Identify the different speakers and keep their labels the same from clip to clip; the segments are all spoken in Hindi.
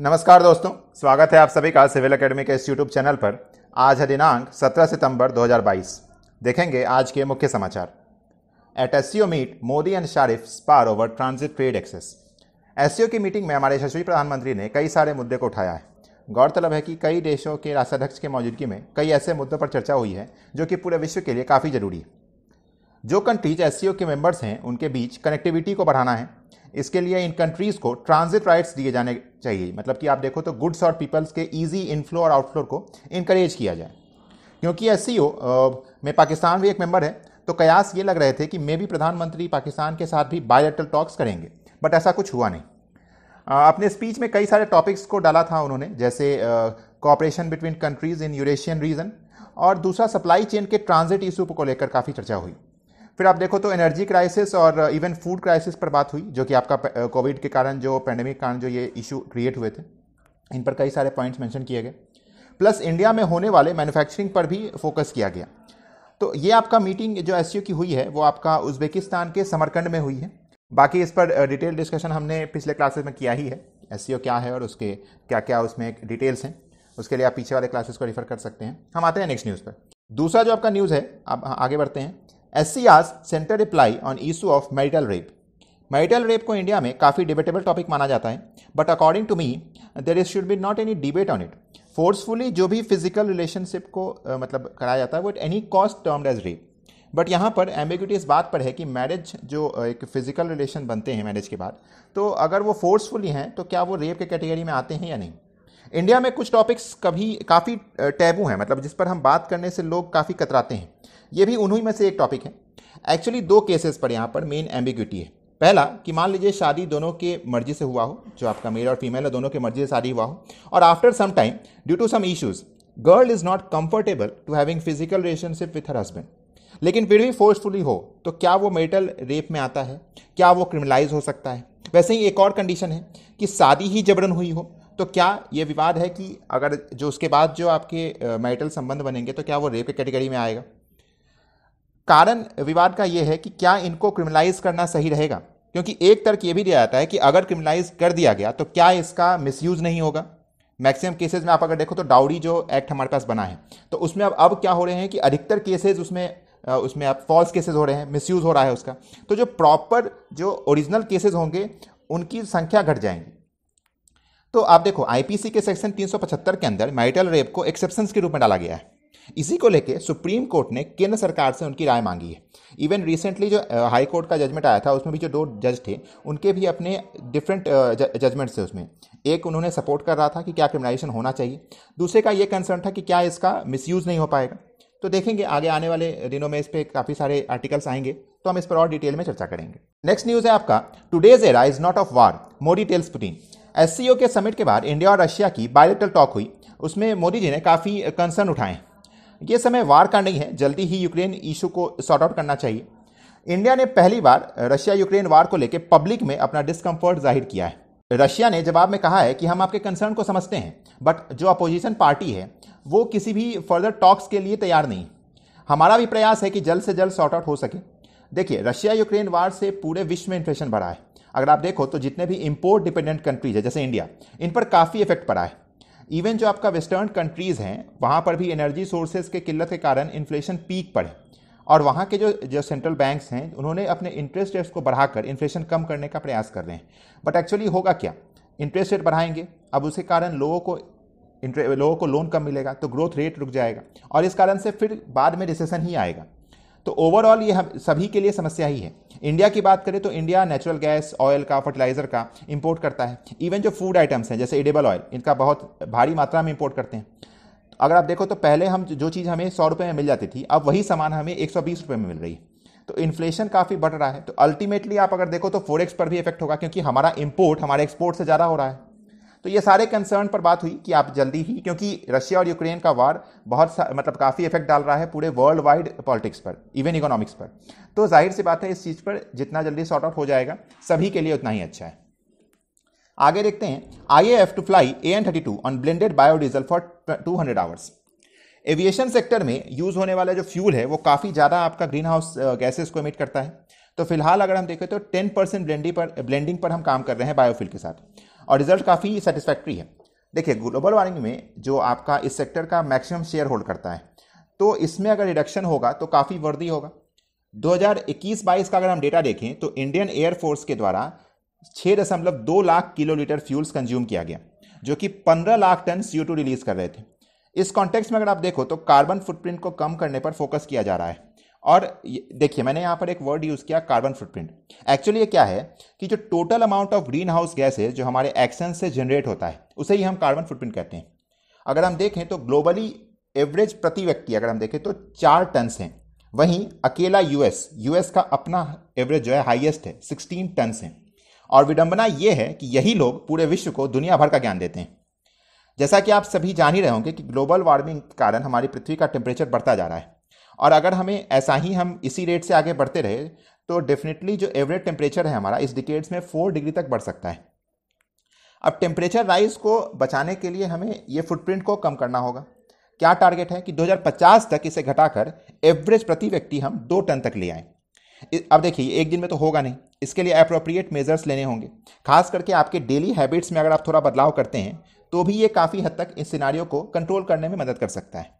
Speaker 1: नमस्कार दोस्तों स्वागत है आप सभी का सिविल एकेडमी के इस यूट्यूब चैनल पर आज है दिनांक 17 सितंबर 2022 देखेंगे आज के मुख्य समाचार at S meet Modi and Sharif spar over transit trade access S की मीटिंग में हमारे यशस्वी प्रधानमंत्री ने कई सारे मुद्दे को उठाया है गौरतलब है कि कई देशों के राष्ट्राध्यक्ष की मौजूदगी में कई ऐसे मुद्दों पर चर्चा हुई है जो कि पूरे विश्व के लिए काफ़ी जरूरी है जो कंट्रीज एस के मेंबर्स हैं उनके बीच कनेक्टिविटी को बढ़ाना है इसके लिए इन कंट्रीज़ को ट्रांजिट राइट्स दिए जाने चाहिए मतलब कि आप देखो तो गुड्स और पीपल्स के ईजी इनफ्लो और आउटफ्लो को इंकरेज किया जाए क्योंकि एस में पाकिस्तान भी एक मेंबर है तो कयास ये लग रहे थे कि मे भी प्रधानमंत्री पाकिस्तान के साथ भी बायोलेटल टॉक्स करेंगे बट ऐसा कुछ हुआ नहीं अपने स्पीच में कई सारे टॉपिक्स को डाला था उन्होंने जैसे cooperation between countries in Eurasian region और दूसरा सप्लाई चेन के ट्रांजिट इशू को लेकर काफ़ी चर्चा हुई फिर आप देखो तो एनर्जी क्राइसिस और इवन फूड क्राइसिस पर बात हुई जो कि आपका कोविड uh, के कारण जो पैंडमिक के कारण जो ये इशू क्रिएट हुए थे इन पर कई सारे पॉइंट्स मेंशन किए गए प्लस इंडिया में होने वाले मैन्युफैक्चरिंग पर भी फोकस किया गया तो ये आपका मीटिंग जो एस की हुई है वो आपका उज्बेकिस्तान के समरकंड में हुई है बाकी इस पर डिटेल uh, डिस्कशन हमने पिछले क्लासेस में किया ही है एस क्या है और उसके क्या क्या उसमें डिटेल्स हैं उसके लिए आप पीछे वाले क्लासेस को रिफ़र कर सकते हैं हम आते हैं नेक्स्ट न्यूज़ पर दूसरा जो आपका न्यूज़ है आप आगे बढ़ते हैं S centre reply on issue of marital rape marital rape को इंडिया में काफ़ी डिबेटेबल टॉपिक माना जाता है but according to me there is should be not any debate on it forcefully जो भी फिजिकल रिलेशनशिप को uh, मतलब कराया जाता है वो at any cost termed as rape but यहाँ पर एम्बिग्यूटी इस बात पर है कि मैरिज जो एक फिजिकल रिलेशन बनते हैं मैरिज के बाद तो अगर वो फोर्सफुली हैं तो क्या वो रेप के कैटेगरी में आते हैं या नहीं इंडिया में कुछ टॉपिक्स कभी काफ़ी टैबू हैं मतलब जिस पर हम बात करने से लोग काफ़ी कतराते हैं ये भी उन्हीं में से एक टॉपिक है एक्चुअली दो केसेस पर यहाँ पर मेन एम्बिग्यूटी है पहला कि मान लीजिए शादी दोनों के मर्जी से हुआ हो जो आपका मेल और फीमेल है दोनों के मर्जी से शादी हुआ हो और after some time due to some issues girl is not comfortable to having physical relationship with her husband लेकिन फिर भी फोर्सफुली हो तो क्या वो मेटल रेप में आता है क्या वो क्रिमिनलाइज हो सकता है वैसे ही एक और कंडीशन है कि शादी ही जबरन हुई हो तो क्या ये विवाद है कि अगर जो उसके बाद जो आपके मैरिटल संबंध बनेंगे तो क्या वो रेप के कैटेगरी में आएगा कारण विवाद का यह है कि क्या इनको क्रिमिनलाइज करना सही रहेगा क्योंकि एक तर्क यह भी दिया जाता है कि अगर क्रिमिनलाइज कर दिया गया तो क्या इसका मिसयूज नहीं होगा मैक्सिमम केसेस में आप अगर देखो तो डाउरी जो एक्ट हमारे पास बना है तो उसमें अब अब क्या हो रहे हैं कि अधिकतर केसेस उसमें उसमें अब फॉल्स केसेस हो रहे हैं मिसयूज हो रहा है उसका तो जो प्रॉपर जो ओरिजिनल केसेस होंगे उनकी संख्या घट जाएंगी तो आप देखो आईपीसी के सेक्शन 375 के अंदर मैरिटल रेप को एक्सेप्शन के रूप में डाला गया है इसी को लेके सुप्रीम कोर्ट ने केंद्र सरकार से उनकी राय मांगी है इवन रिसेंटली जो हाई कोर्ट का जजमेंट आया था उसमें भी जो दो जज थे उनके भी अपने डिफरेंट जजमेंट थे उसमें एक उन्होंने सपोर्ट कर रहा था कि क्या क्रिमिनाइजेशन होना चाहिए दूसरे का ये कंसर्न था कि क्या इसका मिसयूज़ नहीं हो पाएगा तो देखेंगे आगे आने वाले दिनों में इस पर काफ़ी सारे आर्टिकल्स आएंगे तो हम इस पर और डिटेल में चर्चा करेंगे नेक्स्ट न्यूज़ है आपका today's era is not of war Modi tells Putin S के समिट के बाद इंडिया और रशिया की बायोलिटल टॉक हुई उसमें मोदी जी ने काफ़ी कंसर्न उठाए हैं ये समय वार का नहीं है जल्दी ही यूक्रेन इशू को सॉर्ट आउट करना चाहिए इंडिया ने पहली बार रशिया यूक्रेन वार को लेकर पब्लिक में अपना डिस्कम्फर्ट जाहिर किया है रशिया ने जवाब में कहा है कि हम आपके कंसर्न को समझते हैं बट जो अपोजिशन पार्टी है वो किसी भी फर्दर टॉक्स के लिए तैयार नहीं हमारा भी प्रयास है कि जल्द से जल्द सॉर्ट आउट हो सके देखिए रशिया यूक्रेन वार से पूरे विश्व में इन्फ्लेशन बढ़ा है अगर आप देखो तो जितने भी इम्पोर्ट डिपेंडेंट कंट्रीज है जैसे इंडिया इन पर काफ़ी इफेक्ट पड़ा है इवन जो आपका वेस्टर्न कंट्रीज़ हैं वहाँ पर भी एनर्जी सोर्सेज के किल्लत के कारण इन्फ्लेशन पीक पर है और वहाँ के जो जो सेंट्रल बैंक्स हैं उन्होंने अपने इंटरेस्ट रेट्स को बढ़ाकर इन्फ्लेशन कम करने का प्रयास कर रहे हैं बट एक्चुअली होगा क्या इंटरेस्ट रेट बढ़ाएंगे अब उसके कारण लोगों को लोगों को लोन कम मिलेगा तो ग्रोथ रेट रुक जाएगा और इस कारण से फिर बाद में रिसेशन ही आएगा तो ओवरऑल ये हम सभी के लिए समस्या ही है इंडिया की बात करें तो इंडिया नेचुरल गैस ऑयल का फर्टिलाइजर का इंपोर्ट करता है इवन जो फूड आइटम्स हैं जैसे एडेबल ऑयल इनका बहुत भारी मात्रा में इंपोर्ट करते हैं तो अगर आप देखो तो पहले हम जो चीज़ हमें सौ रुपये में मिल जाती थी अब वही सामान हमें एक सौ बीस रुपये में मिल रही है तो इन्फ्लेशन काफ़ी बढ़ रहा है तो अल्टीमेटली आप अगर देखो तो फोरेक्स पर भी इफेक्ट होगा क्योंकि हमारा इम्पोर्ट हमारे एक्सपोर्ट से ज़्यादा हो रहा है तो ये सारे कंसर्न पर बात हुई कि आप जल्दी ही क्योंकि रशिया और यूक्रेन का वार बहुत मतलब काफ़ी इफेक्ट डाल रहा है पूरे वर्ल्ड वाइड पॉलिटिक्स पर इवन इकोनॉमिक्स पर तो जाहिर सी बात है इस चीज़ पर जितना जल्दी सॉर्ट आउट हो जाएगा सभी के लिए उतना ही अच्छा है आगे देखते हैं I F to fly A N thirty two on blended biodiesel for two hundred hours aviation sector में यूज़ होने वाला जो फ्यूल है वो काफ़ी ज़्यादा आपका ग्रीन हाउस गैसेज को इमिट करता है तो फिलहाल अगर हम देखें तो टेन परसेंट ब्लेंडिंग पर ब्लेंडिंग पर हम काम कर रहे हैं बायोफ्यूल के साथ और रिजल्ट काफ़ी सेटिस्फैक्ट्री है देखिए ग्लोबल वार्मिंग में जो आपका इस सेक्टर का मैक्सिमम शेयर होल्ड करता है तो इसमें अगर रिडक्शन होगा तो काफ़ी वर्दी होगा 2021-22 का अगर हम डेटा देखें तो इंडियन एयरफोर्स के द्वारा दशमलव दो लाख किलोलीटर फ्यूल्स कंज्यूम किया गया जो कि पंद्रह लाख टन सी रिलीज कर रहे थे इस कॉन्टेक्स्ट में अगर आप देखो तो कार्बन फुटप्रिंट को कम करने पर फोकस किया जा रहा है और देखिए मैंने यहाँ पर एक वर्ड यूज़ किया कार्बन फुटप्रिंट एक्चुअली ये क्या है कि जो total amount of green house gas है जो हमारे एक्शन से जनरेट होता है उसे ही हम कार्बन फुटप्रिंट कहते हैं अगर हम देखें तो ग्लोबली एवरेज प्रति व्यक्ति अगर हम देखें तो चार टन्स हैं वहीं अकेला यूएस यूएस का अपना एवरेज जो है हाइएस्ट है सिक्सटीन टन्स हैं और विडंबना ये है कि यही लोग पूरे विश्व को दुनिया भर का ज्ञान देते हैं जैसा कि आप सभी जान ही रहे होंगे कि ग्लोबल वार्मिंग के कारण हमारी पृथ्वी का टेम्परेचर बढ़ता जा रहा है और अगर हमें ऐसा ही हम इसी रेट से आगे बढ़ते रहे तो डेफिनेटली जो एवरेज टेम्परेचर है हमारा इस डिकेट्स में फोर डिग्री तक बढ़ सकता है अब टेम्परेचर राइज को बचाने के लिए हमें ये फुटप्रिंट को कम करना होगा क्या टारगेट है कि 2050 तक इसे घटाकर एवरेज प्रति व्यक्ति हम दो टन तक ले आए अब देखिए एक दिन में तो होगा नहीं इसके लिए अप्रोप्रिएट मेजर्स लेने होंगे खास करके आपके डेली हैबिट्स में अगर आप थोड़ा बदलाव करते हैं तो भी ये काफ़ी हद तक इस सिनारियों को कंट्रोल करने में मदद कर सकता है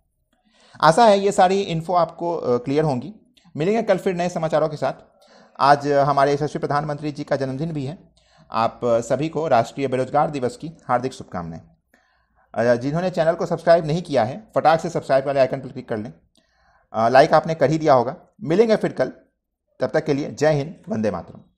Speaker 1: आशा है ये सारी इन्फो आपको क्लियर होंगी मिलेंगे कल फिर नए समाचारों के साथ आज हमारे यशस्वी प्रधानमंत्री जी का जन्मदिन भी है आप सभी को राष्ट्रीय बेरोजगार दिवस की हार्दिक शुभकामनाएं जिन्होंने चैनल को सब्सक्राइब नहीं किया है फटाक से सब्सक्राइब वाले आइकन पर क्लिक कर लें लाइक आपने कर ही दिया होगा मिलेंगे फिर कल तब तक के लिए जय हिंद वंदे मातरम